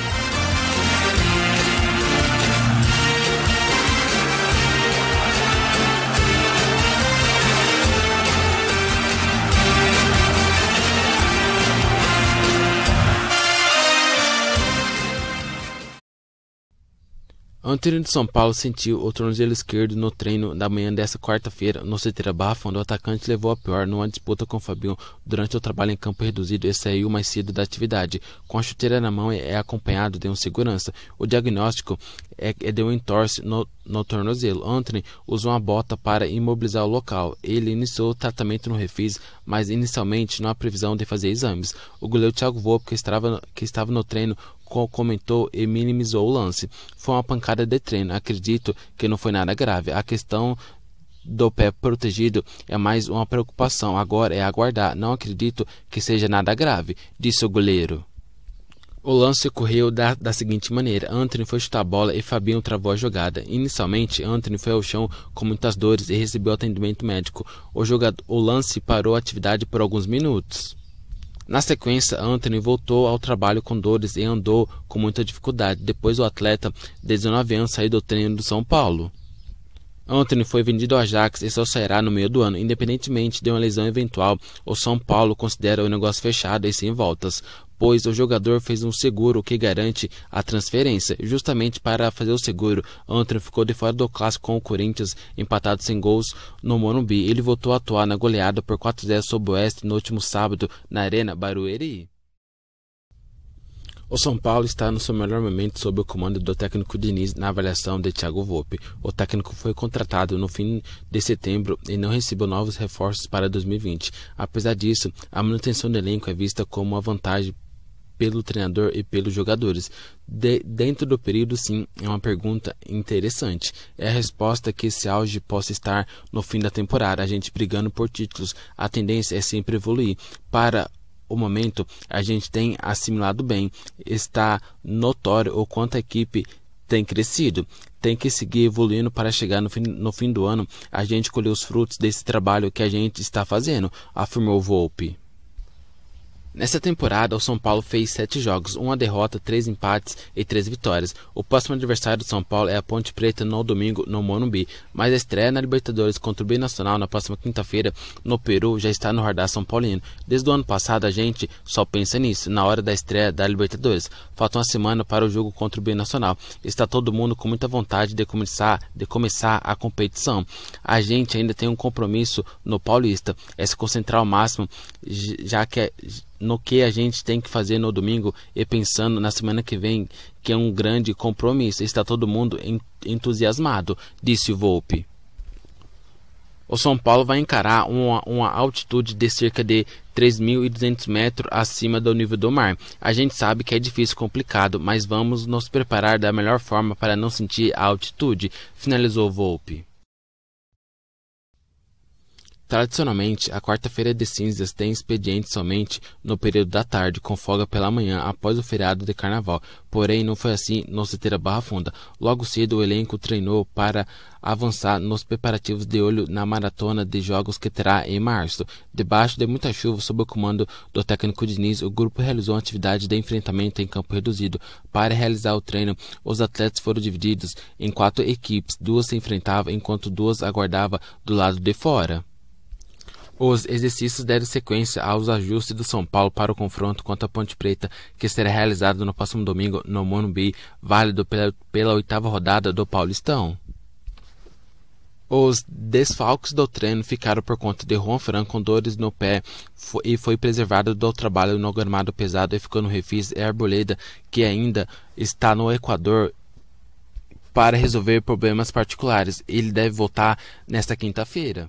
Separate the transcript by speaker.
Speaker 1: Bye. Antônio de São Paulo sentiu o tornozelo esquerdo no treino da manhã desta quarta-feira. No Ceteira Barra onde o atacante levou a pior numa disputa com o Fabião durante o trabalho em campo reduzido e saiu mais cedo da atividade. Com a chuteira na mão, é acompanhado de um segurança. O diagnóstico é, é de um entorse no, no tornozelo. Anthony usou uma bota para imobilizar o local. Ele iniciou o tratamento no refis, mas inicialmente não há previsão de fazer exames. O goleiro Thiago Volpe, que estava, que estava no treino comentou e minimizou o lance. Foi uma pancada de treino, acredito que não foi nada grave. A questão do pé protegido é mais uma preocupação. Agora é aguardar. Não acredito que seja nada grave, disse o goleiro. O lance ocorreu da, da, seguinte maneira: Anthony foi chutar a bola e Fabinho travou a jogada. Inicialmente, Anthony foi ao chão com muitas dores e recebeu atendimento médico. O, jogador, o lance parou a atividade por alguns minutos. Na sequência, Anthony voltou ao trabalho com dores e andou com muita dificuldade depois o atleta de 19 anos saiu do treino do São Paulo. Anthony foi vendido ao Ajax e só sairá no meio do ano, independentemente de uma lesão eventual. O São Paulo considera o negócio fechado e sem voltas pois o jogador fez um seguro que garante a transferência. Justamente para fazer o seguro, Antônio ficou de fora do clássico com o Corinthians, empatado sem gols no Morumbi. Ele voltou a atuar na goleada por 4-0 sobre o Oeste no último sábado na Arena Barueri. O São Paulo está no seu melhor momento sob o comando do técnico Diniz na avaliação de Thiago Volpe. O técnico foi contratado no fim de setembro e não recebeu novos reforços para 2020. Apesar disso, a manutenção do elenco é vista como uma vantagem pelo treinador e pelos jogadores? De, dentro do período, sim, é uma pergunta interessante. É a resposta que esse auge possa estar no fim da temporada, a gente brigando por títulos. A tendência é sempre evoluir. Para o momento, a gente tem assimilado bem. Está notório o quanto a equipe tem crescido, tem que seguir evoluindo para chegar no fim, no fim do ano a gente colher os frutos desse trabalho que a gente está fazendo, afirmou Volpe. Nesta temporada, o São Paulo fez sete jogos, uma derrota, três empates e três vitórias. O próximo adversário do São Paulo é a Ponte Preta no domingo no Monumbi, mas a estreia na Libertadores contra o Binacional na próxima quinta-feira no Peru já está no radar São Paulino. Desde o ano passado a gente só pensa nisso, na hora da estreia da Libertadores. Falta uma semana para o jogo contra o Binacional. Está todo mundo com muita vontade de começar, de começar a competição. A gente ainda tem um compromisso no Paulista, é se concentrar ao máximo, já que é no que a gente tem que fazer no domingo e pensando na semana que vem, que é um grande compromisso. Está todo mundo entusiasmado, disse Volpe. O São Paulo vai encarar uma, uma altitude de cerca de 3.200 metros acima do nível do mar. A gente sabe que é difícil e complicado, mas vamos nos preparar da melhor forma para não sentir a altitude, finalizou Volpe. Tradicionalmente, a quarta-feira de cinzas tem expediente somente no período da tarde, com folga pela manhã após o feriado de carnaval. Porém, não foi assim no Citeira Barra Funda. Logo cedo, o elenco treinou para avançar nos preparativos de olho na maratona de jogos que terá em março. Debaixo de muita chuva, sob o comando do técnico Diniz, o grupo realizou uma atividade de enfrentamento em campo reduzido. Para realizar o treino, os atletas foram divididos em quatro equipes. Duas se enfrentavam, enquanto duas aguardavam do lado de fora. Os exercícios deram sequência aos ajustes do São Paulo para o confronto contra a Ponte Preta, que será realizado no próximo domingo no Morumbi, válido pela, pela oitava rodada do Paulistão. Os desfalques do treino ficaram por conta de Juan Fran com dores no pé e foi preservado do trabalho no gramado pesado e ficou no refis Arboleda, que ainda está no Equador para resolver problemas particulares. Ele deve voltar nesta quinta-feira.